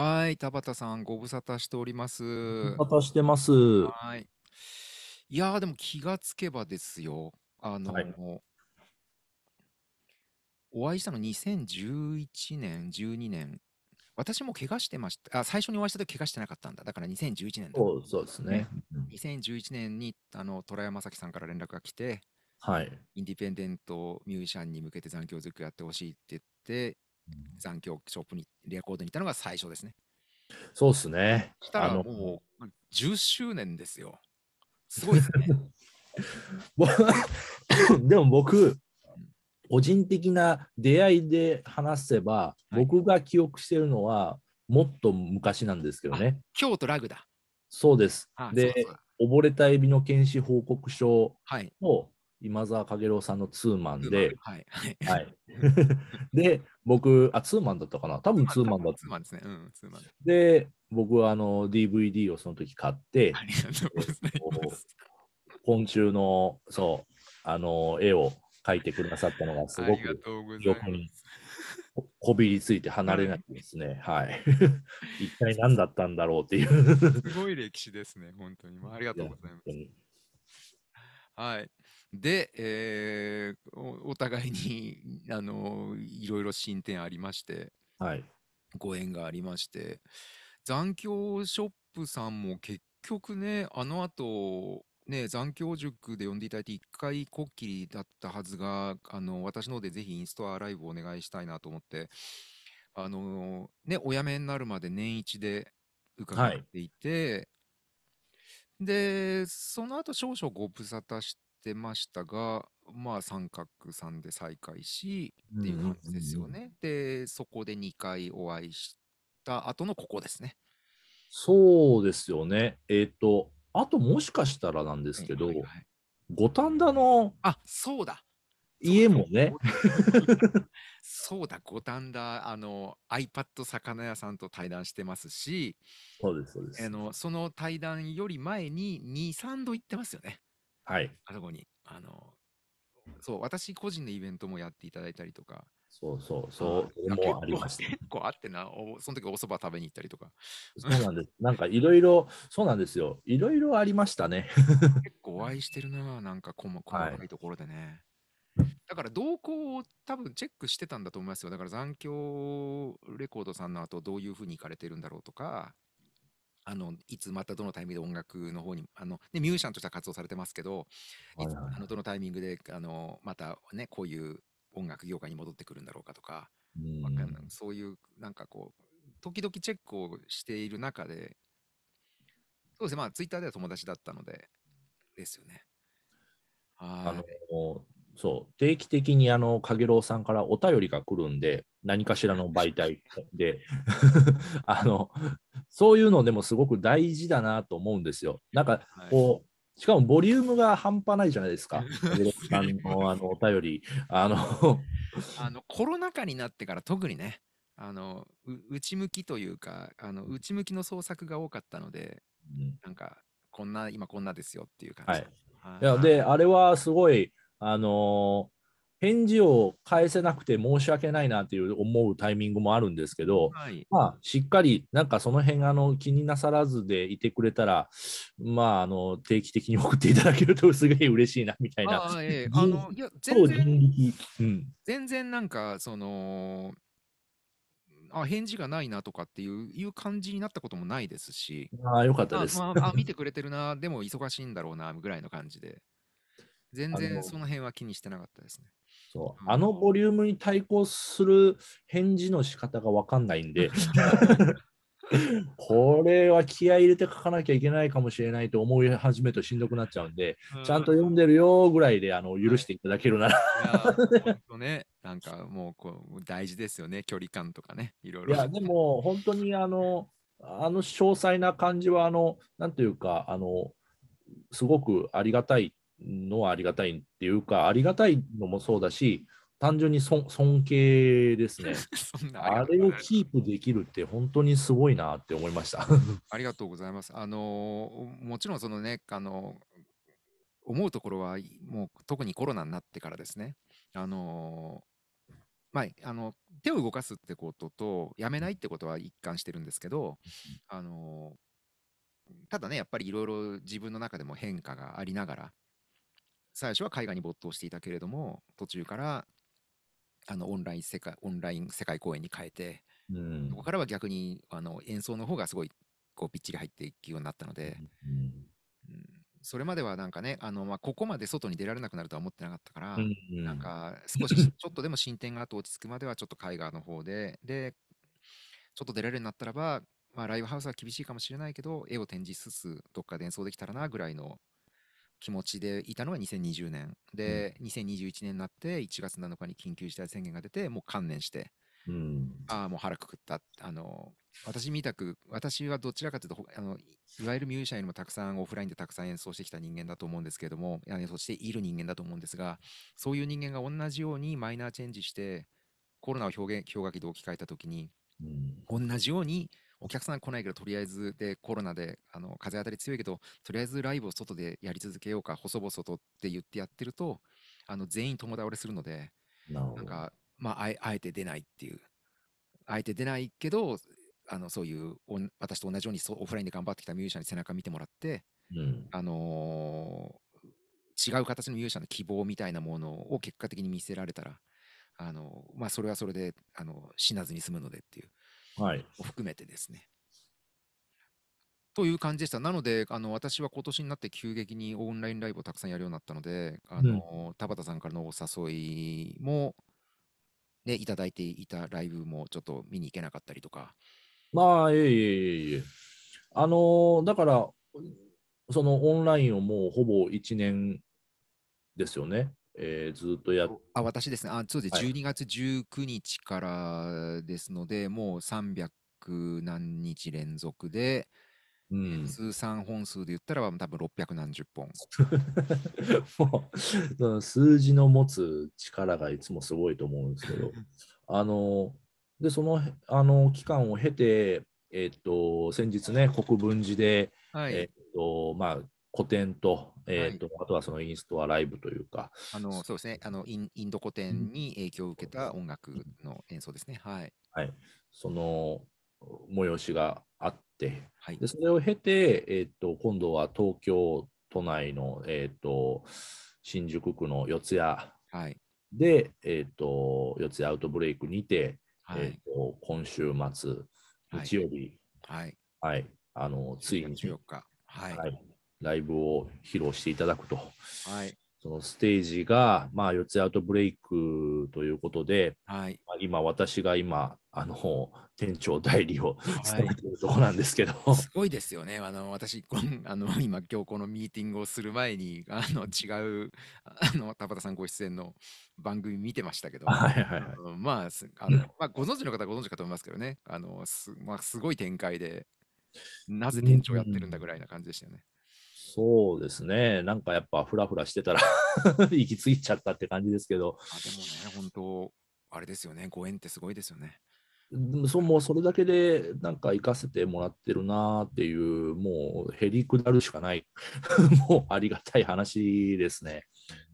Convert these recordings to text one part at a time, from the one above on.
はい、田畑さん、ご無沙汰しております。してます。はい。いやー、でも気がつけばですよ。あの、お会いしたの2011年、12年。私も怪我してました。あ、最初にお会いした時怪我してなかったんだ。だから2011年だ。そうそうですね。ね。2011年に、あの、虎山咲さんから連絡が来て、はい。インディペンデントミュージシャンに向けて残響作やってほしいって言って、残響ショップにレコードに行ったのが最初ですね。そうですね。したらもう10周年ですよ。すごいですね。でも僕、個人的な出会いで話せば、はい、僕が記憶してるのは、もっと昔なんですけどね。京都ラグだ。そうです。ああで、溺れたエビの検視報告書と、はい、今沢影郎さんのツーマンで、はい。はい、で、僕、あ、ツーマンだったかな多分ツーマンだった。ツーマンですね。うん、ツーマン。で、僕はあの DVD をその時買って、昆虫の、そう、あの、絵を描いてくださったのがすごく横にこびりついて離れないですね。はい。一体何だったんだろうっていう。すごい歴史ですね、本当に。ありがとうございます。はい。で、えー、お互いに、あのいろいろ進展ありまして、はい、ご縁がありまして、残響ショップさんも結局ね、あの後、ね、残響塾で呼んでいただいて、一回こっきりだったはずが、あの、私の方でぜひインストアライブお願いしたいなと思って、あの、ね、お辞めになるまで年一で伺っていて、はい、で、その後少々ご無沙汰してましたが、まあ三角さんで再会しっていう感じですようん。ね。で、そこで2回お会いした後のここですね。そうですよね。えっ、と、あともしかしたらなんですけど、五反田のあ、そうだ。家もね、そうだ、五反田、あの、iPad 魚屋さんと対談してますし、そうです、そうであす。の、その対談より前に2、3度行ってますよね。はい、あそこにあのそう私個人のイベントもやっていただいたりとかそうそうそう、もありました 結構あってなお、その時おそば食べに行ったりとか。そうなんです。なんかいろいろ、そうなんですよ。いろいろありましたね。結構お会いしてるな、なんか細細かいところでね。はい、だから動向を多分チェックしてたんだと思いますよ。だから残響レコードさんの後どういうふうに行かれてるんだろうとか、あの、いつまたどのタイミングで音楽の方に、あの、ね、ミュージシャンとしては活動されてますけど、いあの、どのタイミングで、あの、またね、こういう音楽業界に戻ってくるんだろうかとか、うん、そういう、なんかこう、時々チェックをしている中で、そうですね、まあ、ツイッターでは友達だったので、ですよね。あの、そう、定期的にあの、かげろうさんからお便りが来るんで、何かしらの媒体で、あの、そういうのでもすごく大事だなと思うんですよ。なんか、こう、しかもボリュームが半端ないじゃないですか。かげろうさんの あのお便り。あのあの、コロナ禍になってから特にね、あの、内向きというか、あの、内向きの創作が多かったので、うん、なんか、こんな、今こんなですよっていう感じ。はいいやであれはすごいあの返事を返せなくて申し訳ないなという思うタイミングもあるんですけど、はい、まあ、しっかりなんかその辺あの気になさらずでいてくれたら、まあ、あの定期的に送っていただけるとすげえ嬉しいなみたいな。あのいや全然、うん、全然なんかそのあ返事がないなとかっていういう感じになったこともないですし、あよかったです。あ、まあ、見てくれてるな、でも忙しいんだろうなぐらいの感じで。全然その辺は気にしてなかったですね。そう、あのボリュームに対抗する返事の仕方が分かんないんでこれは気合い入れて書かなきゃいけないかもしれないと思い始めるとしんどくなっちゃうんで、うん、ちゃんと読んでるよぐらいであの許していただけるなら、はいね、なんかもうこう大事ですよね、距離感とかね、いろいろ。いや、でも本当にあの、あの詳細な感じは、あの、なんというか、あの、すごくありがたいのはありがたいっていうか、ありがたいのもそうだし、単純に尊敬ですね あれをキープできるって本当にすごいなって思いました ありがとうございます。あのもちろんそのねあの思うところはもう特にコロナになってからですね。あのまあ、あの手を動かすってこととやめないってことは一貫してるんですけど、あのただねやっぱりいろいろ自分の中でも変化がありながら最初は海外に没頭していたけれども途中からあのオンライン世界オンライン世界公演に変えて、うん、そこからは逆にあの演奏の方がすごいこうびっちり入っていくようになったので、うん、うん、それまではなんかねあの、まあ、ここまで外に出られなくなるとは思ってなかったから、うん、なんか少し ちょっとでも進展があと落ち着くまではちょっと海外の方ででちょっと出られるようになったらば、まあ、ライブハウスは厳しいかもしれないけど絵を展示しつつどっかで演奏できたらなぐらいの気持ちでいたのが2020年で、うん、2021年になって1月7日に緊急事態宣言が出てもう観念して、うん、ああもう腹くくったあの私みたく私はどちらかというとあのいわゆるミュージシャンよりもたくさんオフラインでたくさん演奏してきた人間だと思うんですけれども演奏している人間だと思うんですがそういう人間が同じようにマイナーチェンジしてコロナを表現氷河期で置き換えた時に、うん、同じようにお客さん来ないけど、とりあえずでコロナであの風当たり強いけど、とりあえずライブを外でやり続けようか、細々とって言ってやってると、あの全員共倒れするので、なんか、まあ、あえて出ないっていう。あえて出ないけど、あのそういう私と同じようにオフラインで頑張ってきたミュージシャンに背中見てもらって、うん、あのー、違う形のミュージシャンの希望みたいなものを結果的に見せられたら、あのまあ、それはそれで、あの死なずに済むのでっていうを含めてですね。という感じでした。なので、あの私は今年になって急激にオンラインライブをたくさんやるようになったので、あの、うん、田畑さんからのお誘いも、ね、いただいていたライブもちょっと見に行けなかったりとか。まあ、いえいえいえいえ。あのだから、そのオンラインをもうほぼ1年ですよね。えー、ずっとやあ私ですね、あそうです、はい、12月19日からですので、もう300何日連続で、うん、通算本数で言ったら多分600何十本 数字の持つ力がいつもすごいと思うんですけど あのでそのあの期間を経て、えー、っと先日ね国分寺で、はい、えー、っとまあ、古典と、えーと、はい、あとはそのインストアライブというか。あのそうですねあのイン、インド古典に影響を受けた音楽の演奏ですね。はい。はい、その催しがあって、はい、でそれを経て、えーと、今度は東京都内の、えーと、新宿区の四谷で、はいえーと、四谷アウトブレイクにて、はい、えーと、今週末、日曜日、はいはい、はい、あのついに。日はい、はいライブを披露していただくと、はい、そのステージが、まあ、四つアウトブレイクということで、はい、今、私が今、あの店長代理を務めているところなんですけど、はい、すごいですよね、あの私、あの今、今日このミーティングをする前に、あの違うあの田畑さんご出演の番組見てましたけど、はいはいはい、まあ、あのまあ、ご存知の方はご存知かと思いますけどね、あのす,、まあ、すごい展開で、なぜ店長やってるんだぐらいな感じでしたよね。そうですね、なんかやっぱふらふらしてたら 行き過ぎちゃったって感じですけど。でもね、本当、あれですよね、ご縁ってすごいですよね。そもうそれだけでなんか行かせてもらってるなっていう、もうへりくだるしかない、もうありがたい話ですね。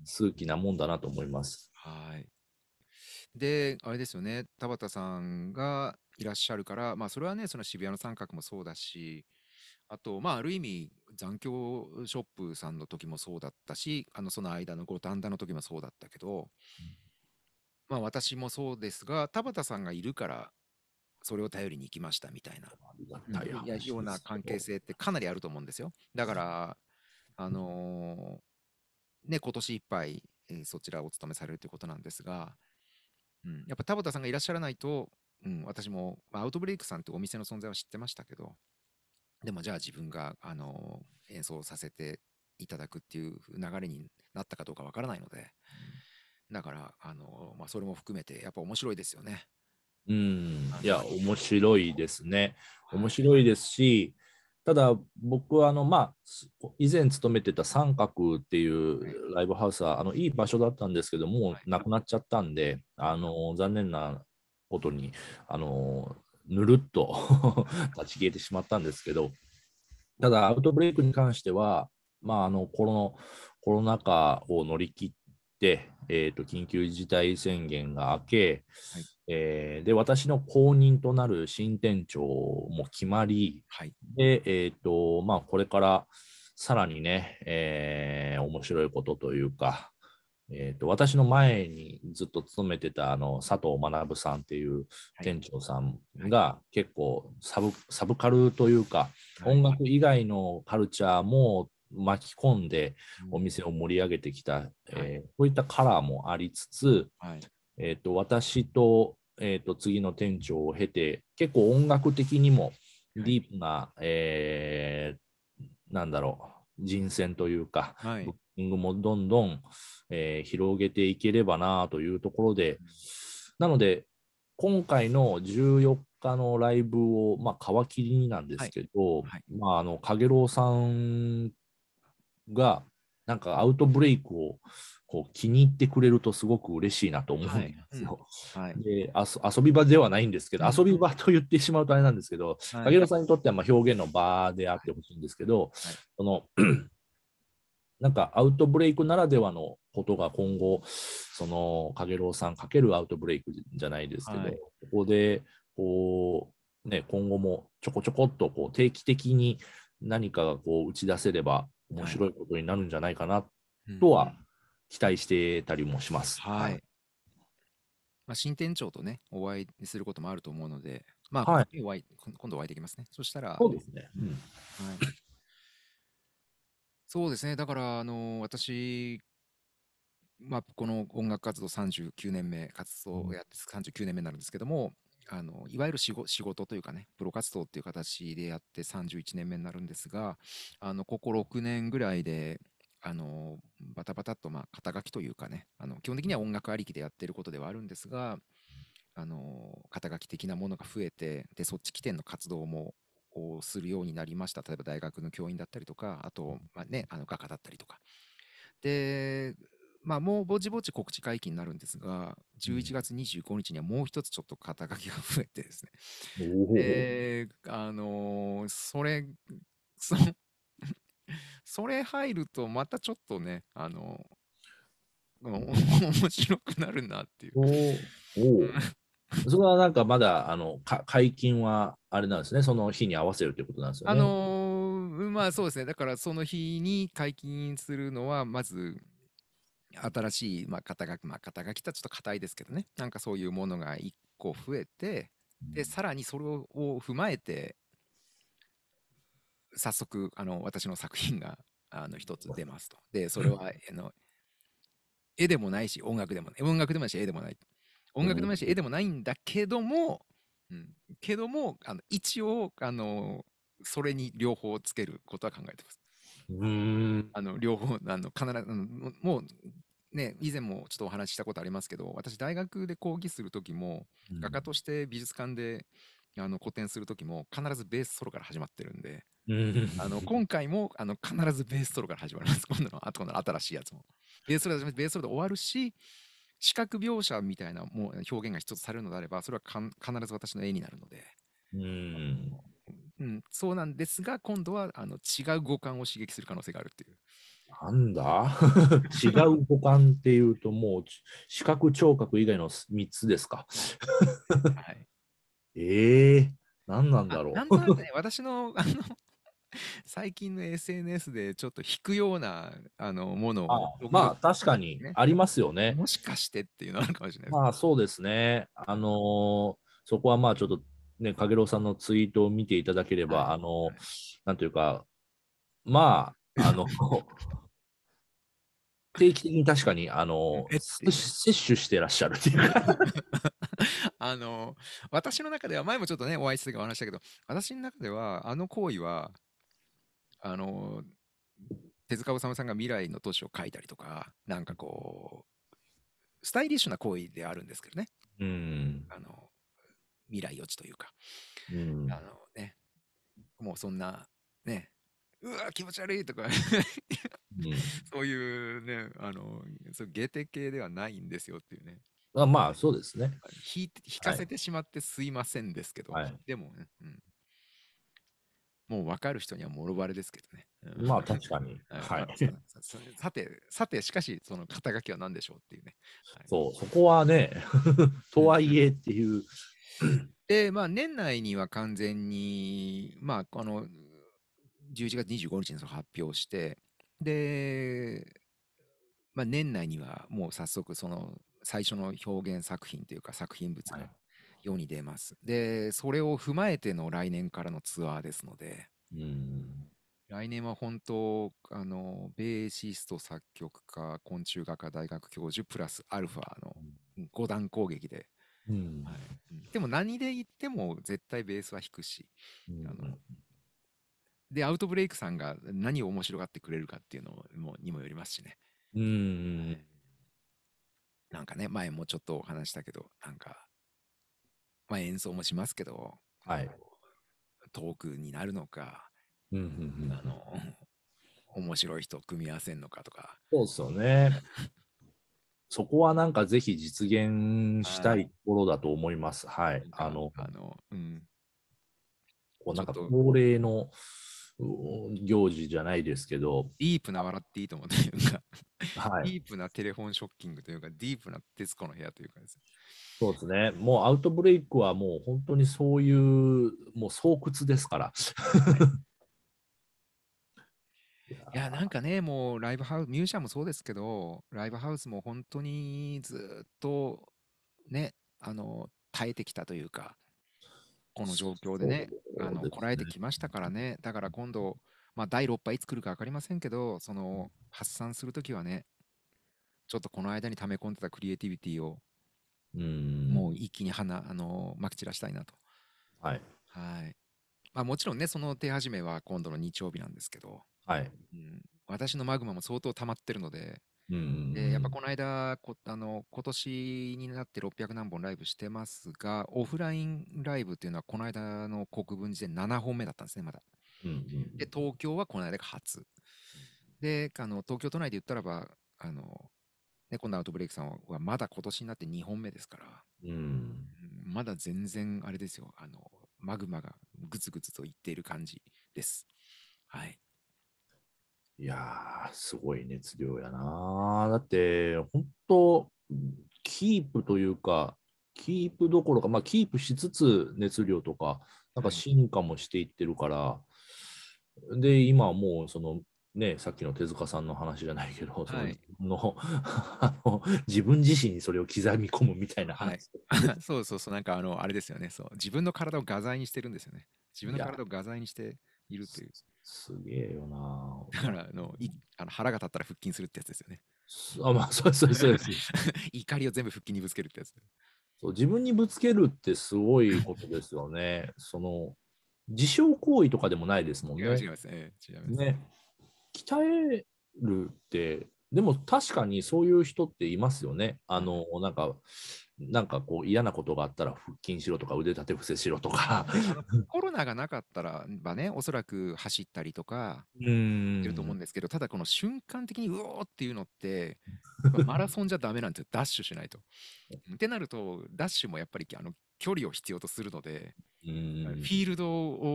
数奇なもんだなと思います。はいで、あれですよね、田畑さんがいらっしゃるから、まあ、それはね、その渋谷の三角もそうだし、あと、まあ、ある意味、残響ショップさんの時もそうだったし、あのその間の五反田の時もそうだったけど、うん、まあ、私もそうですが、田畑さんがいるから、それを頼りに行きましたみたいな、いやような関係性ってかなりあると思うんですよ。だから、あのー、ね、今年いっぱい、えー、そちらをお勤めされるということなんですが、うん、やっぱ田畑さんがいらっしゃらないと、うん、私も、まあ、アウトブレイクさんってお店の存在は知ってましたけど、でもじゃあ自分が、あの、演奏させていただくっていう流れになったかどうかわからないので、うん、だから、あの、まあ、それも含めて、やっぱ面白いですよね。うん、いや、面白いですね。面白いですし、ただ僕はあの、まあ、以前勤めてた三角っていうライブハウスは、あのいい場所だったんですけど、もうなくなっちゃったんで、あの残念なことにあのぬるっと 立ち消えてしまったんですけど、ただ、アウトブレイクに関しては、まあ、あのコロコロナ禍を乗り切って、えーと、と緊急事態宣言が明け、はい、えー、で私の後任となる新店長も決まり、はい、でえーとまあ、これからさらにね、えー、面白いことというか、えーと、私の前にずっと勤めてたあの佐藤学さんっていう店長さんが結構サブはい、サブカルというか、はい、音楽以外のカルチャーも巻き込んでお店を盛り上げてきた、はい、えー、そういったカラーもありつつ、えーと、私と,、えーと次の店長を経て結構音楽的にもディープな、はい、えー、なんだろう人選というか、はい、ングもどんどん、えー、広げていければなというところで、なので、今回の14日のライブを、まあ、皮切りになんですけど、影郎さんが、なんかアウトブレイクをこう気に入ってくれるとすごく嬉しいなと思うんですよ。はい、で遊び場ではないんですけど、遊び場と言ってしまうとあれなんですけど、影、は郎、さんにとってはまあ表現の場であってほしいんですけど、はい、そのなんかアウトブレイクならではのことが今後、そのかげろうさんかけるアウトブレイクじゃないですけど、はい、ここでこう、ね、今後もちょこちょこっとこう定期的に何かがこう打ち出せれば面白いことになるんじゃないかなとは期待してたりもします。はい、はい、まあ、新店長とね、お会いすることもあると思うので、まあ、はい、今度お会いできますね。そしたら、そうですね。うん、はいそうですね。だから、あの、私、まあ、この音楽活動39年目、活動をやって39年目になるんですけども、あの、いわゆる仕事というかね、プロ活動っていう形でやって31年目になるんですが、あの、ここ6年ぐらいで、あの、バタバタと、まあ、肩書きというかね、あの、基本的には音楽ありきでやってることではあるんですが、あの、肩書き的なものが増えて、で、そっち起点の活動もをするようになりました。例えば大学の教員だったりとか、あと、まあ、ね、あの画家だったりとか。で、まあ、もうぼちぼち告知会期になるんですが、11月25日にはもう一つちょっと肩書きが増えてですね。で、あのー、それ、そそれ入るとまたちょっとね、あのー、面白くなるなっていう。それはなんかまだあのか解禁はあれなんですね、その日に合わせるということなんですよね。あのー、まあそうですね、だからその日に解禁するのは、まず新しい、まあ、肩書き、まあ、肩書きたちょっと硬いですけどね、なんかそういうものが1個増えて、でさらにそれを踏まえて、早速あの私の作品があの一つ出ますと。で、それは、あの絵でもないし、音楽でもない、音楽でもないし、絵でもない。音楽でもないし、絵でもないんだけども、うん、けどもあの一応あのそれに両方つけることは考えてます。うんあの両方あの必ずもうね、以前もちょっとお話ししたことありますけど私大学で講義する時も、うん、画家として美術館であの個展する時も必ずベースソロから始まってるんで、うん、あの今回もあの必ずベースソロから始まります今度の後の新しいやつもベースソロでベースソロで終わるし視覚描写みたいなもう表現が一つされるのであれば、それは必ず私の絵になるので。うんうん、そうなんですが、今度はあの違う五感を刺激する可能性があるっていう。なんだ 違う五感っていうと、もう視覚、聴覚以外の3つですか。はい、ええー、何なんだろう。なんとなくね、私のあの 最近の SNS でちょっと引くようなあのものを、まあ確かにありますよね。もしかしてっていうのあるかもしれないまあそうですね。あのー、そこはまあちょっとね、かげろうさんのツイートを見ていただければ、はい、あのー、なんというか、まあ、あの、定期的に確かに、あのー、摂取してらっしゃるっていうか。あの私の中では前もちょっとねお会いしてお話したけど私の中ではあの行為はあの手塚治虫さんが未来の都市を描いたりとかなんかこうスタイリッシュな行為であるんですけどね、うん、あの未来予知というか、うん、あのねもうそんなねうわ気持ち悪いとかうん、そういうねあのそゲテ系ではないんですよっていうねあまあそうですね引かせてしまってすいませんですけど、はい、でも、ね、うんもう分かる人にはもろバレですけどね。まあ確かに。はい、さて、さて、しかし、その肩書きは何でしょうっていうね。はい、そう、そこはね、とはいえっていう。で、まあ年内には完全に、まあこの、11月25日にその発表して、で、まあ、年内にはもう早速その最初の表現作品というか作品物が世に出ます。で、それを踏まえての来年からのツアーですので、うん来年は本当、あの、ベーシスト、作曲家、昆虫学科大学教授、プラスアルファの5段攻撃で、うんはい、でも何で言っても絶対ベースは弾くし、うん、あのでアウトブレイクさんが何を面白がってくれるかっていうのもにもよりますしね。うん、はい、なんかね前もちょっとお話したけどなんかまあ、演奏もしますけど、はい、トークになるのか、うんうんうん、あの面白い人を組み合わせるのかとか。そうですよね。そこはなんかぜひ実現したいところだと思います。はい。あの、あの、うん。こうなんか恒例の行事じゃないですけど。ディープな笑っていいと思ってるか。はい、ディープなテレフォンショッキングというか、ディープな徹子の部屋というかですね。そうですね。もうアウトブレイクはもう本当にそういう、もう巣窟ですから。いやなんかね、もうライブハウス、ミュージシャンもそうですけど、ライブハウスも本当にずっとね、あの耐えてきたというか、この状況でね、でねあのこらえてきましたからね、だから今度、まあ、第6波いつ来るか分かりませんけど、その発散するときはね、ちょっとこの間に溜め込んでたクリエイティビティを、うんもう一気に花あのまき散らしたいなと。はい。はいまあ、もちろんね、その手始めは今度の日曜日なんですけど、はい。うん、私のマグマも相当溜まってるので、うんやっぱこの間こあの、今年になって600何本ライブしてますが、オフラインライブっていうのは、この間の国分寺で7本目だったんですね、まだ。で、東京はこの間が初。で、あの、東京都内で言ったらば、あの、ね、今度アウトブレイクさんはまだ今年になって2本目ですから、うん、まだ全然あれですよ、あの、マグマがぐつぐつといっている感じです。はい。いやー、すごい熱量やなだって、本当キープというか、キープどころか、まあ、キープしつつ熱量とか、なんか進化もしていってるから、で、今はもう、その、ね、さっきの手塚さんの話じゃないけど、はい、そのあの自分自身にそれを刻み込むみたいな話、はい、そうそうそう、なんかあの、あれですよねそう、自分の体を画材にしてるんですよね。自分の体を画材にしているという。すげえよな。だからあのあの腹が立ったら腹筋するってやつですよね。あ、まあ、そうそうそうです。怒りを全部腹筋にぶつけるってやつ。そう自分にぶつけるってすごいことですよね。その自傷行為とかでもないですもんね。違います、ね、ね。鍛えるって、でも確かにそういう人っていますよね。あの、なんか、なんかこう嫌なことがあったら腹筋しろとか腕立て伏せしろとかコロナがなかったらばね、おそらく走ったりとか、いると思うんですけど、ただこの瞬間的にうおーっていうのって、マラソンじゃダメなんですよ、ダッシュしないと。ってなると、ダッシュもやっぱりあの距離を必要とするので、フィールド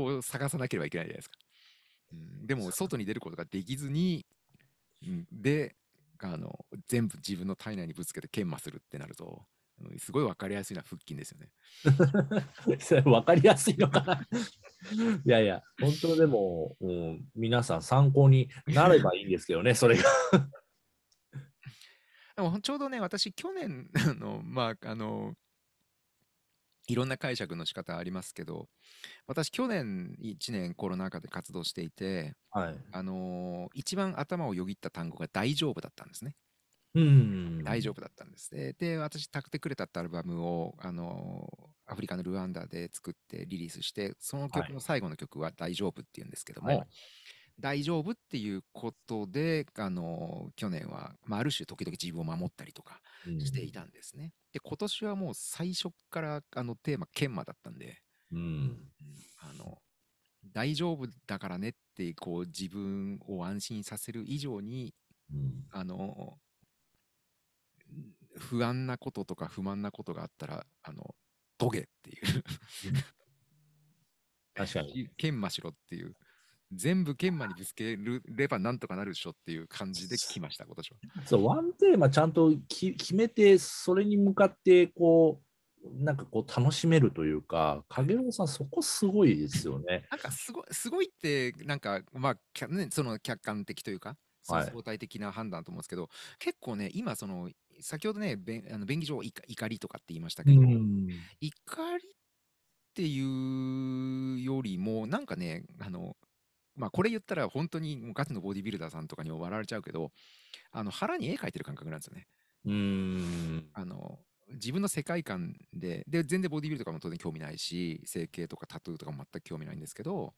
を探さなければいけないじゃないですか。うん、でも、外に出ることができずに、うん、で、あの、全部自分の体内にぶつけて研磨するってなると、すごい分かりやすいのは腹筋ですよね。それ分かりやすいのかないやいや、本当でも、うん、皆さん参考になればいいんですけどね、それが。でもちょうどね、私、去年 の、まあ、あの、いろんな解釈の仕方ありますけど、私、去年1年コロナ禍で活動していて、はい。あのー一番頭をよぎった単語が大丈夫だったんですね。うん。大丈夫だったんです。で、で私、タクテクレタってアルバムを、あのーアフリカのルワンダで作ってリリースして、その曲の最後の曲は大丈夫っていうんですけどはい。も、大丈夫っていうことで、あの、去年は、まあ、ある種時々自分を守ったりとかしていたんですね。うん、で、今年はもう最初からあのテーマ、研磨だったんで、うん、あの、大丈夫だからねって、こう自分を安心させる以上に、うん、あの、不安なこととか不満なことがあったら、あの、どげっていう確かに。研磨しろっていう。全部研磨にぶつければなんとかなるでしょっていう感じで来ました、今年は。そう、ワンテーマちゃんとき決めて、それに向かって、こう、なんかこう楽しめるというか、影郎さん、そこすごいですよね。なんかすごすごいって、なんか、まあ、ね、その客観的というか、相対的な判断と思うんですけど、はい、結構ね、今、その、先ほどね、べあの便宜上怒りとかって言いましたけど、怒りっていうよりも、なんかね、あの、まあこれ言ったら本当にもうガチのボディビルダーさんとかに終笑われちゃうけど、あの腹に絵描いてる感覚なんですよね。うん。あの、自分の世界観で、で、全然ボディビルとかも当然興味ないし、整形とかタトゥーとかも全く興味ないんですけど、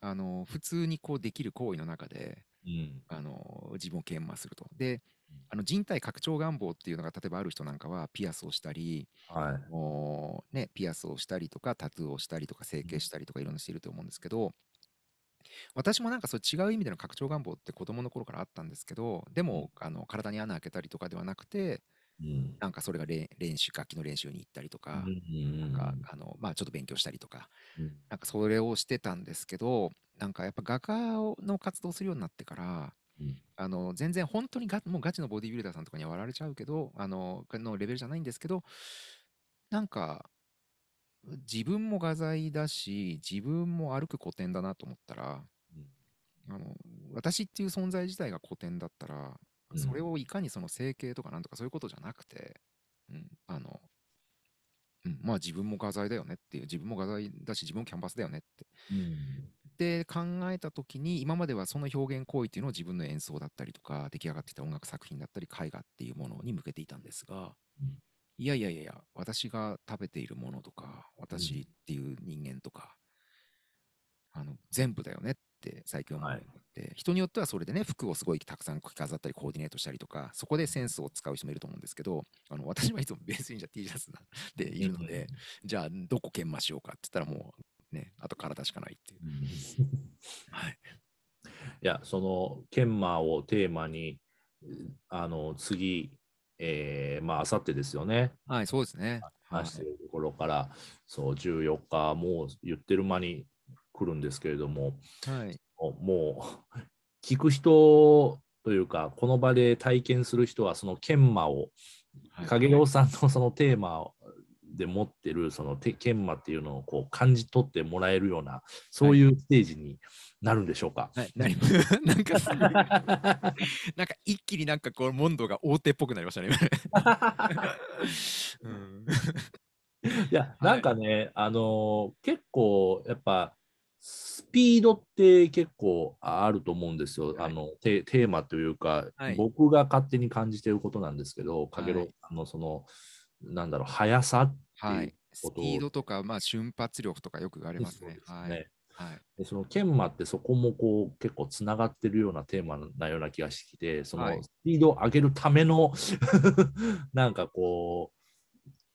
あの、普通にこうできる行為の中で、うん、あの、自分を研磨すると。で、あの人体拡張願望っていうのが例えばある人なんかはピアスをしたり、はいね、ピアスをしたりとかタトゥーをしたりとか整形したりとかいろんなしていると思うんですけど、私もなんかそう違う意味での拡張願望って子供の頃からあったんですけど、でもあの体に穴開けたりとかではなくて、うん、なんかそれが練習、楽器の練習に行ったりとか、なんかあの、まちょっと勉強したりとか、うん、なんかそれをしてたんですけど、なんかやっぱ画家の活動するようになってから、あの全然本当にがもうガチのボディビルダーさんとかには割られちゃうけど、あののレベルじゃないんですけど、なんか自分も画材だし、自分も歩く古典だなと思ったら、あの私っていう存在自体が古典だったら、それをいかにその整形とかなんとかそういうことじゃなくて、うん、あの、うん、まあ自分も画材だよねっていう、自分も画材だし自分もキャンバスだよねって。うん、で考えた時に、今まではその表現行為っていうのを自分の演奏だったりとか、出来上がってきた音楽作品だったり、絵画っていうものに向けていたんですが、うん、いやいやいやいや、私が食べているものとか、私っていう人間とか、うん、あの全部だよねって最近思って、はい、人によってはそれでね服をすごいたくさん飾ったりコーディネートしたりとかそこでセンスを使う人もいると思うんですけどあの私はいつもベースにじゃ T シャツな でいるので、じゃあどこ研磨しようかって言ったらもうねあと体しかないっていう。はい、いやその研磨をテーマにあの次えー、まあ、あさってですよね。はい、そうですね。話しているろからそう14日もう言ってる間に来るんですけれども、はい、もう聞く人というかこの場で体験する人はその研磨を、はい、影尾さんのそのテーマで持ってるその研磨っていうのをこう感じ取ってもらえるようなそういうステージになるんでしょうか、はい、はい、なんか なんか一気になんかこうモンドが大手っぽくなりましたね、うん いや、なんかね、あの結構やっぱスピードって結構あると思うんですよ、はい、あのテーマというか、はい、僕が勝手に感じてることなんですけど、かげろうさのその、なんだろう、速さっていうこと、スピードとか、まあ、瞬発力とかよく言われますね。すねはいでその研磨ってそこもこう結構つながってるようなテーマなような気がしてきてそのスピードを上げるための なんかこう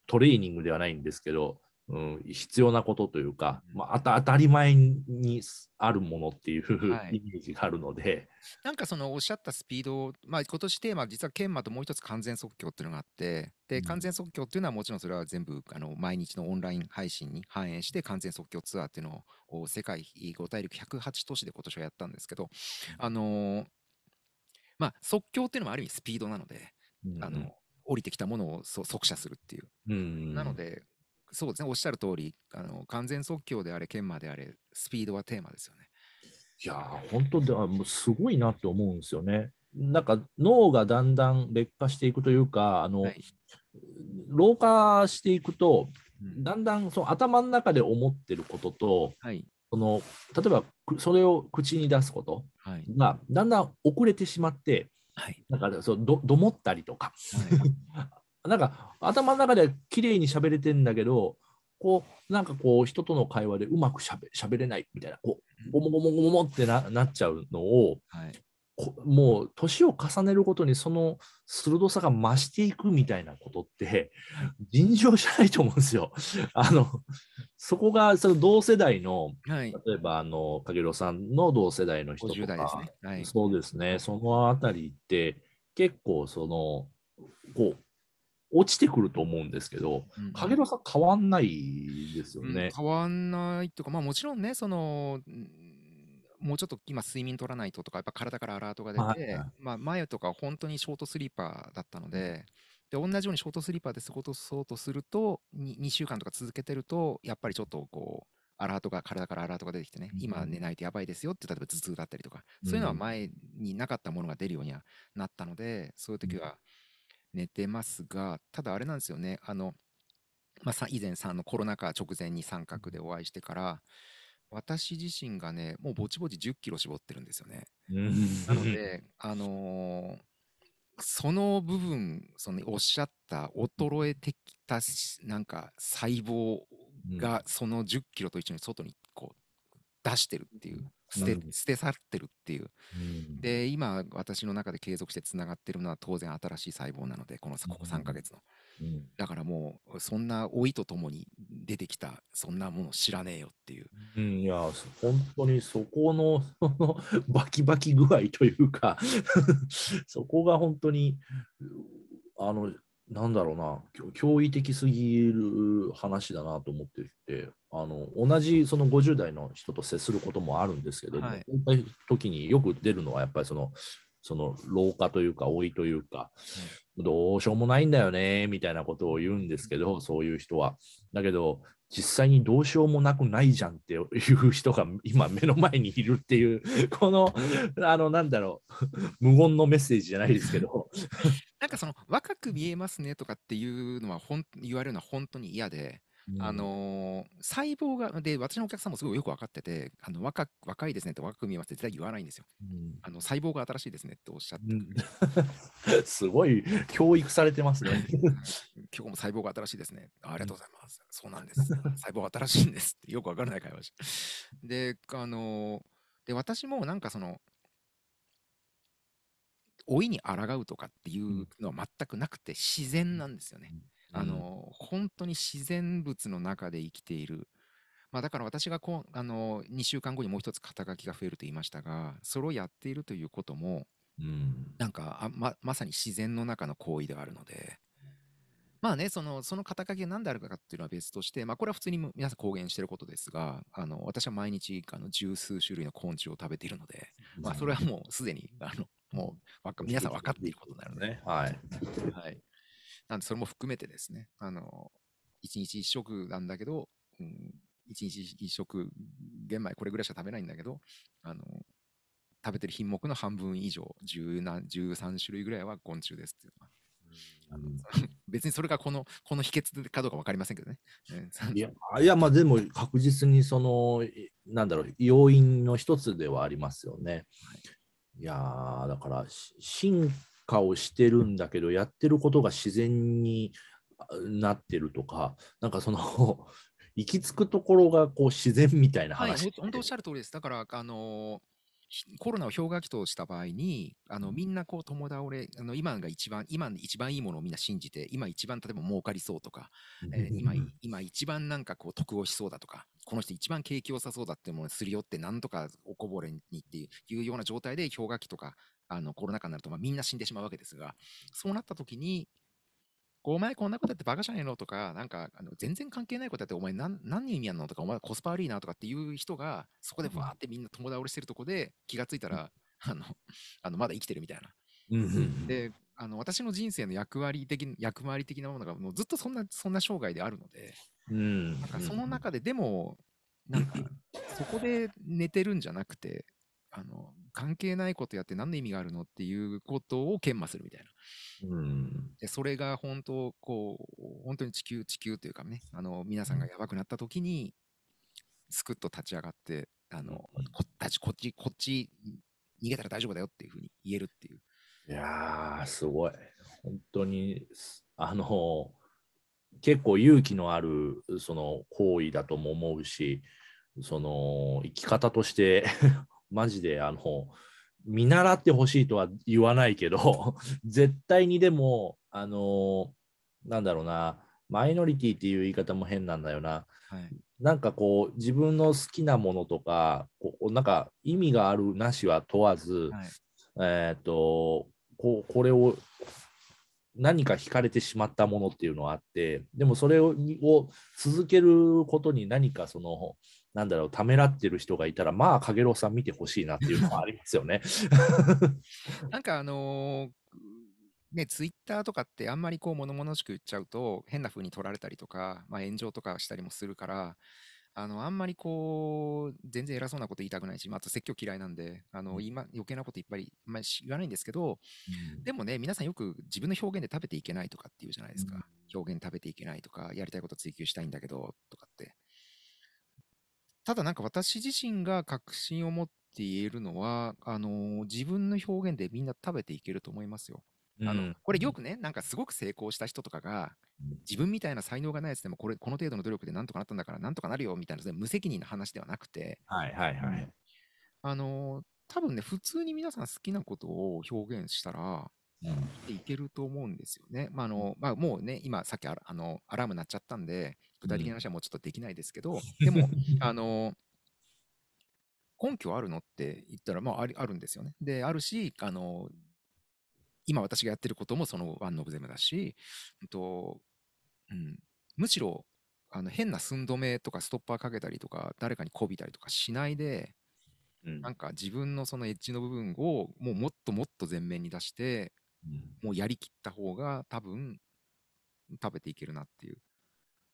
トレーニングではないんですけど、うん、必要なことというか、まあ、当たり前にあるものっていう、はい、イメージがあるのでなんかそのおっしゃったスピード、まあ、今年テーマ実は研磨ともう一つ完全即興っていうのがあってで完全即興っていうのはもちろんそれは全部あの毎日のオンライン配信に反映して完全即興ツアーっていうのを世界5大陸108都市で今年はやったんですけどあのー、まあ即興っていうのもある意味スピードなので、あの、降りてきたものを速射するっていう。うんなのでそうですねおっしゃる通りあの完全即興であれ研磨であれスピードはテーマですよね。いやー本当ではもうすごいなって思うんですよね。なんか脳がだんだん劣化していくというかあの、はい、老化していくと、だんだんその頭の中で思ってることと、はい、その例えばそれを口に出すことが、はい、だんだん遅れてしまって、はい、なんかそうどどもったりとか、はい、なんか頭の中では綺麗に喋れてんだけどこうなんかこう人との会話でうまくしゃべしゃべれないみたいなこうゴモゴモゴモってななっちゃうのを、はい、もう年を重ねるごとにその鋭さが増していくみたいなことって尋常じゃないと思うんですよ。あのそこがその同世代の、はい、例えばあの影郎さんの同世代の人とか、ねはい、そうですねそのあたりって結構そのこう落ちてくると思うんですけど、うん、影野さん変わんないですよね、うん、変わんないとかまあもちろんねそのもうちょっと今睡眠取らないととか、やっぱ体からアラートが出て、まあ、前とか本当にショートスリーパーだったので、で、同じようにショートスリーパーで過ごそうとすると、2週間とか続けてると、やっぱりちょっとこう、アラートが、体からアラートが出てきてね、今寝ないとやばいですよって、例えば頭痛だったりとか、そういうのは前になかったものが出るようにはなったので、そういう時は寝てますが、ただあれなんですよね、あの、まあ、以前さのコロナ禍直前に三角でお会いしてから、私自身がね、もうぼちぼち10キロ絞ってるんですよね。なので、あのー、その部分、そのおっしゃった衰えてきたなんか細胞がその10キロと一緒に外にこう出してるっていう、捨て捨て去ってるっていう、で、今私の中で継続してつながってるのは当然新しい細胞なので、このここ3ヶ月の。だからもうそんな老いとともに出てきたそんなもの知らねえよっていう、うん、いや本当にそこの バキバキ具合というか そこが本当にあのなんだろうな驚異的すぎる話だなと思っていてあの同じその50代の人と接することもあるんですけど、はい、そう時によく出るのはやっぱりそのその老化というか老いというか、どうしようもないんだよね、みたいなことを言うんですけど、そういう人は。だけど、実際にどうしようもなくないじゃんっていう人が今目の前にいるっていう、この、あの、なんだろう、無言のメッセージじゃないですけど。なんかその、若く見えますねとかっていうのは、言われるのは本当に嫌で、あのー、細胞が、で、私のお客さんもすごいよく分かってて、あの若若いですねって若く見えますって絶対言わないんですよ。うん、あの細胞が新しいですねっておっしゃって、うん、すごい教育されてますね。今日も細胞が新しいですね。ありがとうございます。うん、そうなんです。細胞が新しいんですってよく分からない会話し。で、あのー、で、私もなんかその、老いに抗うとかっていうのは全くなくて自然なんですよね。うんあの、本当に自然物の中で生きている。まあ、だから私がこうあの2週間後にもう一つ肩書きが増えると言いましたが、それをやっているということも、うん、なんかあままさに自然の中の行為であるので、まあね、そのその肩書きが何であるかっていうのは別として、まあ、これは普通に皆さん公言していることですが、あの私は毎日あの十数種類の昆虫を食べているので、まあ、それはもうすでにあのもう皆さん分かっていることになるので、ね、はい、はい、なんで、それも含めてですね、あの、一日一食なんだけど、うん、一日一食、玄米これぐらいしか食べないんだけど、あの、食べてる品目の半分以上、13種類ぐらいは昆虫ですっていうのは。別にそれがこのこの秘訣かどうか分かりませんけどね。いや、いやまあでも確実にその、なんだろう、要因の一つではありますよね。はい、いやだから進かをしてるんだけどやってることが自然になってるとかなんかその 行き着くところがこう自然みたいな話、はい、本当おっしゃる通りですだからあのコロナを氷河期とした場合にあのみんなこう友倒れあの今が一番今一番いいものをみんな信じて今一番例えば儲かりそうとか、えー、今今一番なんかこう得をしそうだとかこの人一番景気良さそうだってものすり寄ってなんとかおこぼれにっていうような状態で氷河期とかあの、コロナ禍になると、まあ、みんな死んでしまうわけですが、そうなった時に、お前こんなことやってバカじゃねえのとか、なんかあの全然関係ないことやって、お前何何の意味あんのとか、お前コスパ悪いなとかっていう人が、そこでわーってみんな友倒れしてるとこで気がついたら、あの、あのまだ生きてるみたいな。であの私の人生の役割的役回り的なものがもうずっとそんなそんな生涯であるので、うん、なんかその中ででもなんか そこで寝てるんじゃなくてあの、関係ないことやって何の意味があるのっていうことを研磨するみたいな。うん、でそれが本当、こう、本当に地球、地球というかね、あの、皆さんがやばくなった時に、すくっと立ち上がって、あの、こっち、こっち、こっち、逃げたら大丈夫だよっていうふうに言えるっていう。いやー、すごい。本当に、あの、結構勇気のある、その、行為だとも思うし、その、生き方としてマジであの見習ってほしいとは言わないけど 絶対にでもあのなんだろうなマイノリティっていう言い方も変なんだよな、はい、なんかこう自分の好きなものとかこうなんか意味があるなしは問わず、はい、えっ、ー、とこうこれを何か惹かれてしまったものっていうのはあってでもそれを続けることに何かそのなんだろう、ためらってる人がいたら、まあ、ろうさん見てほしいなっていうのはありますよね。なんかあのー、ね、ツイッターとかってあんまりこう物々しく言っちゃうと変な風に取られたりとか、まあ、炎上とかしたりもするからあのあんまりこう全然偉そうなこと言いたくないし、まあ、あと説教嫌いなんであの今余計なこといっぱい、まあ、言わないんですけど、うん、でもね皆さんよく自分の表現で食べていけないとかっていうじゃないですか、うん、表現食べていけないとかやりたいこと追求したいんだけどとかってただなんか私自身が確信を持って言えるのは、あのー、自分の表現でみんな食べていけると思いますよ。あの、うん、これよくね、なんかすごく成功した人とかが、自分みたいな才能がないやつでも、これ、この程度の努力でなんとかなったんだから、なんとかなるよみたいな、無責任な話ではなくて、はいはいはい。あの、多分ね、普通に皆さん好きなことを表現したら、いけると思うんですよね。まああのまあ、もうね、今、さっきあのアラーム鳴っちゃったんで、具体的な話はもうちょっとできないですけど、でも、あの根拠あるのって言ったら、まあ、あるんですよね。で、あるし、あの今私がやってることもそのワンノブゼムだし、とうん、むしろあの変な寸止めとかストッパーかけたりとか誰かにこびたりとかしないで、なんか自分のそのエッジの部分をもうもっともっと前面に出してもうやりきった方が多分食べていけるなっていう。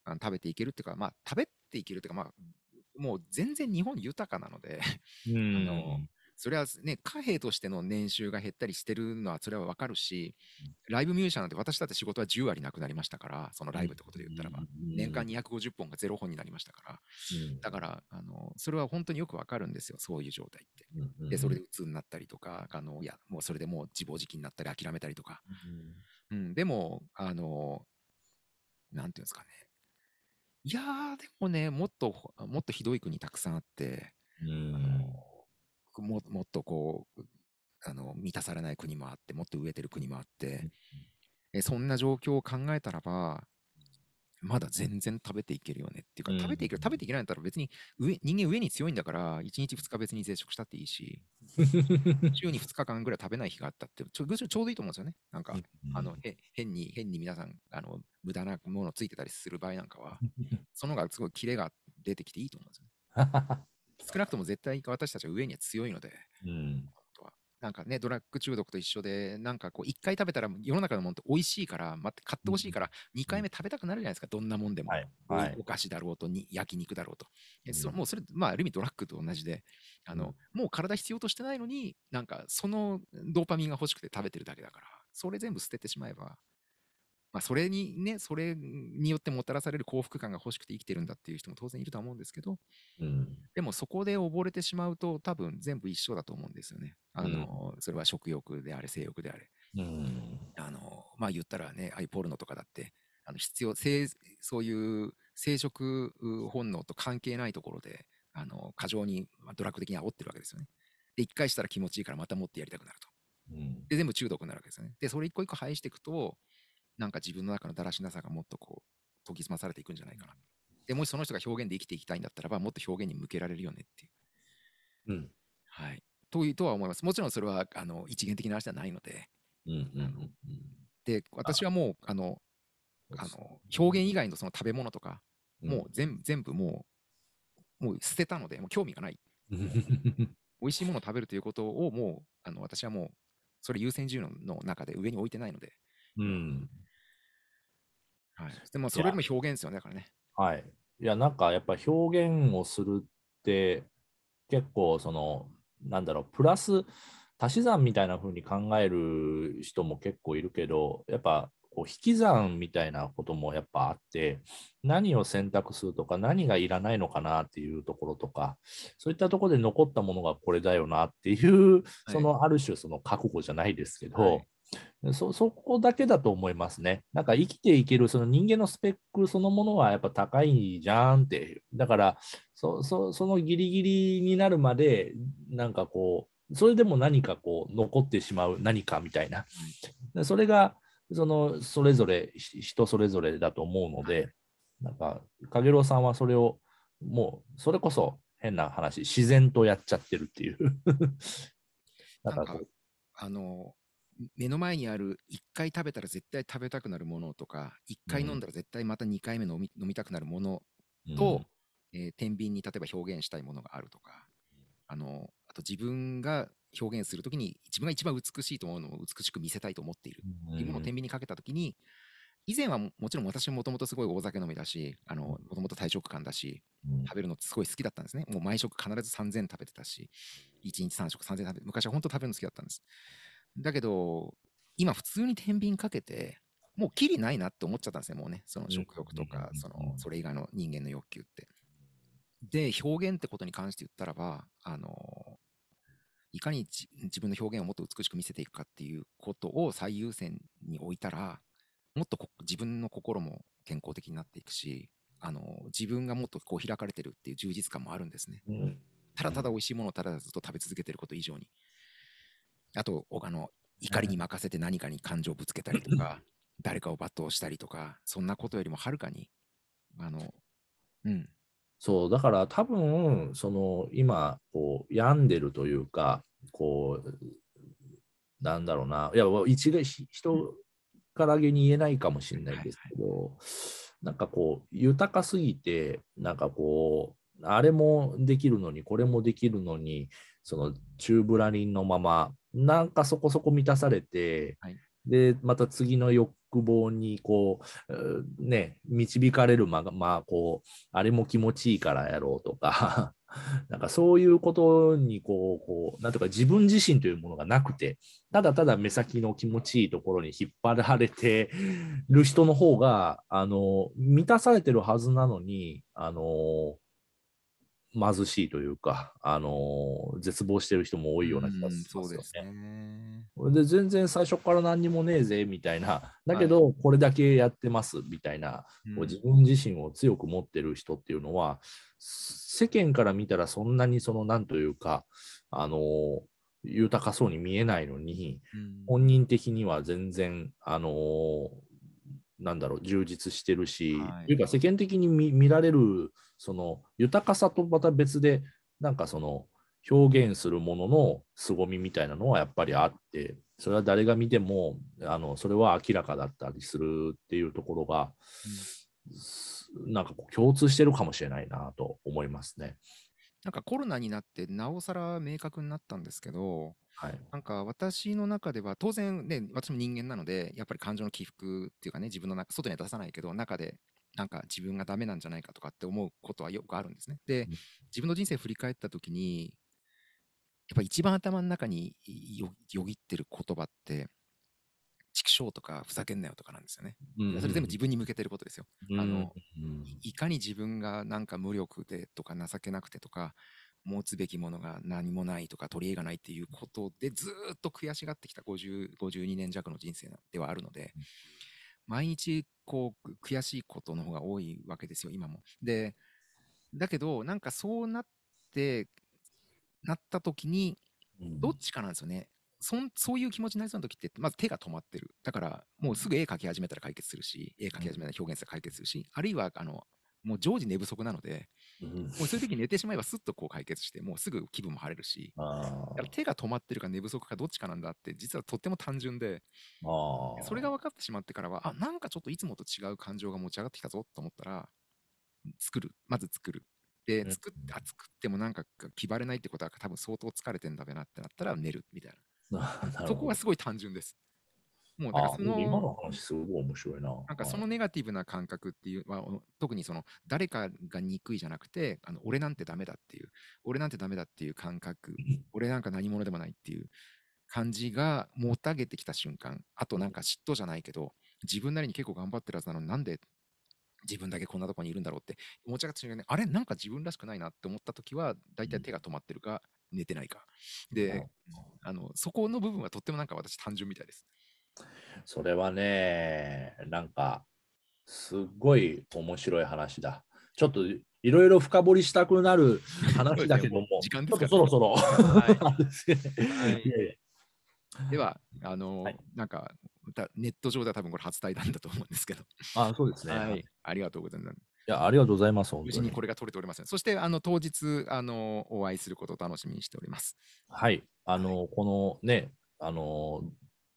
あの食べていけるっていうか、まあ、食べていけるっていうか、まあ、もう全然日本豊かなのであの、それはね、貨幣としての年収が減ったりしてるのは、それはわかるし、ライブミュージシャンなんて私だって仕事は10割なくなりましたから、そのライブってことで言ったらば、年間250本が0本になりましたから、だから、あの、それは本当によくわかるんですよ、そういう状態って。で、それで鬱になったりとか、あの、いや、もうそれでもう自暴自棄になったり諦めたりとか。うん、でも、あの、なんていうんですかね。いやー、でもね、もっと、もっとひどい国たくさんあって、あのももっとこう、あの、満たされない国もあって、もっと飢えてる国もあって、えそんな状況を考えたらば、まだ全然食べていけるよねっていうか、食べていける、食べていけないんだったら別に上、人間上に強いんだから、1日2日別に絶食したっていいし、週に2日間ぐらい食べない日があったって、ちょちょうどいいと思うんですよね。なんか、あの、へ変に、変に皆さん、あの、無駄なものついてたりする場合なんかは、その方がすごいキレが出てきていいと思うんですよね。少なくとも絶対私たちは上には強いので、うん、なんかね、ドラッグ中毒と一緒で、なんかこう、1回食べたら世の中のものって美味しいから、ま、買ってほしいから、2回目食べたくなるじゃないですか、どんなもんでも。はいはい、お菓子だろうとに、焼肉だろうと。うん、そもうそれ、まあ、ある意味ドラッグと同じで、あの、もう体必要としてないのに、なんかそのドーパミンが欲しくて食べてるだけだから、それ全部捨ててしまえば、まあ、それにね、それによってもたらされる幸福感が欲しくて生きてるんだっていう人も当然いるとは思うんですけど、うん、でもそこで溺れてしまうと多分全部一緒だと思うんですよね。あの、うん、それは食欲であれ、性欲であれ。うん、あの、まあ、言ったらね、アイポルノとかだって、あの必要、性、そういう生殖本能と関係ないところで、あの、過剰に、まあ、ドラッグ的に煽ってるわけですよね。で、一回したら気持ちいいからまた持ってやりたくなると。で、全部中毒になるわけですよね。で、それ一個一個排していくと、なんか自分の中のだらしなさがもっとこう研ぎ澄まされていくんじゃないかな。でもしその人が表現で生きていきたいんだったらば、もっと表現に向けられるよねっていう。うん。はい。というとは思います。もちろんそれはあの一元的な話ではないので。うんで、私はもう、あの、あの表現以外のその食べ物とか、もう全全部もう、もう捨てたので、もう興味がない。美味しいものを食べるということをもうあの私はもうそれ優先順位の中で上に置いてないので、うん。はい、でもそれも表現ですよね、だからね。はい。いや、なんかやっぱ表現をするって、結構その、なんだろう、プラス足し算みたいな風に考える人も結構いるけど、やっぱこう引き算みたいなこともやっぱあって何を選択するとか何がいらないのかなっていうところとかそういったところで残ったものがこれだよなっていう、はい、そのある種その覚悟じゃないですけど、はい、そそこだけだと思いますね。なんか生きていけるその人間のスペックそのものはやっぱ高いじゃんってだからそのギリギリになるまでなんかこうそれでも何かこう残ってしまう何かみたいな。それがそのそれぞれ人それぞれだと思うので、なんかろ郎さんはそれをもうそれこそ変な話自然とやっちゃってるっていう。なんかあの目の前にある1回食べたら絶対食べたくなるものとか1回飲んだら絶対また2回目飲み,、飲みたくなるものと、うん、えー、天秤に例えば表現したいものがあるとかあのあと自分が表現するときに自分が一番美しいと思うのを美しく見せたいと思っているっていうものを天秤にかけたときに以前はもちろん私もともとすごい大酒飲みだしもともと大食感だし食べるのすごい好きだったんですねもう毎食必ず3000食べてたし1日3食3000食べて昔は本当食べるの好きだったんですだけど、今普通に天秤かけて、もうきりないなって思っちゃったんですよ、もうね。その食欲とか、その、それ以外の人間の欲求って。で、表現ってことに関して言ったらば、あの、いかに自分の表現をもっと美しく見せていくかっていうことを最優先に置いたら、もっと自分の心も健康的になっていくし、あの、自分がもっとこう開かれてるっていう充実感もあるんですね。うん、ただただ美味しいものをただずっと食べ続けてること以上に。あとあの怒りに任せて何かに感情をぶつけたりとか、誰かを罵倒したりとか、そんなことよりもはるかに、あの、うん。そう、だから多分、その、今、こう、病んでるというか、こう、なんだろうな、いや、一概、人からげに言えないかもしれないですけど、はいはい、なんかこう、豊かすぎて、なんかこう、あれもできるのに、これもできるのに、その、チューブラリンのまま、なんかそこそこ満たされて、はい、でまた次の欲望にこう、ね、導かれるま、まあ、こうあれも気持ちいいからやろうとか なんかそういうことにこう、こう、なんとか自分自身というものがなくて、ただただ目先の気持ちいいところに引っ張られてる人の方が、あの、満たされてるはずなのに、あの、貧しいというか、あのー、絶望してる人も多いような気がする、ね、そうですね。で全然最初から何にもねえぜみたいな、だけどこれだけやってますみたいな、はい、自分自身を強く持ってる人っていうのは、世間から見たらそんなにその何というか、あのー、豊かそうに見えないのに、本人的には全然、あのー、なんだろう充実してるし、はい、というか世間的に見られるその豊かさとまた別でなんかその表現するものの凄みみたいなのはやっぱりあってそれは誰が見てもあのそれは明らかだったりするっていうところが、うん、なんかこう共通してるかもしれないなと思いますね。なんかコロナになってなおさら明確になったんですけど、はい、なんか私の中では当然ね私も人間なのでやっぱり感情の起伏っていうかね自分の中外には出さないけど中でなんか自分がダメなんじゃないかとかって思うことはよくあるんですね。で、自分の人生振り返った時に、やっぱ一番頭の中によぎってる言葉って、畜生とかふざけんなよとかなんですよね。それ全部自分に向けてることですよ。あのいかに自分がなんか無力でとか情けなくてとか、持つべきものが何もないとか取り柄がないっていうことでずっと悔しがってきた50 52年弱の人生ではあるので、毎日こう悔しいことの方が多いわけですよ、今も。で、だけど、なんかそうなって、なった時に、どっちかなんですよね。そんそういう気持ちになりそうな時って、まず手が止まってる。だから、もうすぐ絵描き始めたら解決するし、絵描き始めたら表現したら解決するし、あるいは、あの、もう常時寝不足なので、うん、もうそういう時に寝てしまえばすっとこう解決して、もうすぐ気分も晴れるし、手が止まってるか寝不足かどっちかなんだって、実はとっても単純で、それが分かってしまってからは、あ、なんかちょっといつもと違う感情が持ち上がってきたぞと思ったら、作る、まず作る。で、作って、あ、作ってもなんか気張れないってことは多分相当疲れてんだべなってなったら寝るみたいな。そこはすごい単純です。もうだからその、今の話すごい面白いな。なんかそのネガティブな感覚っていうのは、特にその誰かが憎いじゃなくて、あの俺なんてダメだっていう、俺なんてダメだっていう感覚、俺なんか何者でもないっていう感じがもたげてきた瞬間、あとなんか嫉妬じゃないけど、自分なりに結構頑張ってるはずなのになんで自分だけこんなとこにいるんだろうって持ち上がった瞬間に、あれなんか自分らしくないなって思った時は、大体手が止まってるか、寝てないか。で、あのそこの部分はとってもなんか私単純みたいです。それはね、なんか、すっごい面白い話だ。ちょっといろいろ深掘りしたくなる話だけども、時間ですか、そろそろ。では、あの、はい、なんか、ネット上では多分これ初対談だと思うんですけど。あ、そうですね。はい、ありがとうございます。いや、ありがとうございます。無事にこれが取れておりません。そして、あの、当日、あの、お会いすることを楽しみにしております。はい。あの、はい、このね、あの、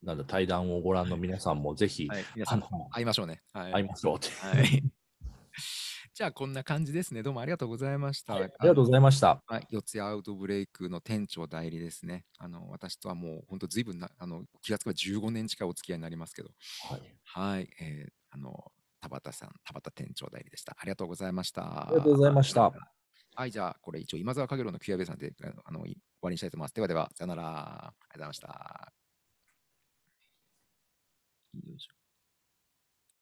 なんだ対談をご覧の皆さんもぜひ、はい、あの会いましょうね、はい、会いましょうって、はい、じゃあこんな感じですねどうもありがとうございました、はい、ありがとうございました四谷アウトブレイクの店長代理ですねあの私とはもう本当ずいぶんなあの気がつけば15年近いお付き合いになりますけどはい、えー、あの田畑さん田畑店長代理でしたありがとうございましたありがとうございましたはい、じゃあ、これ一応、今沢かげろうの Q&A さんで、あの、終わりにしたいと思います。ではでは、さよなら。ありがとうございました。years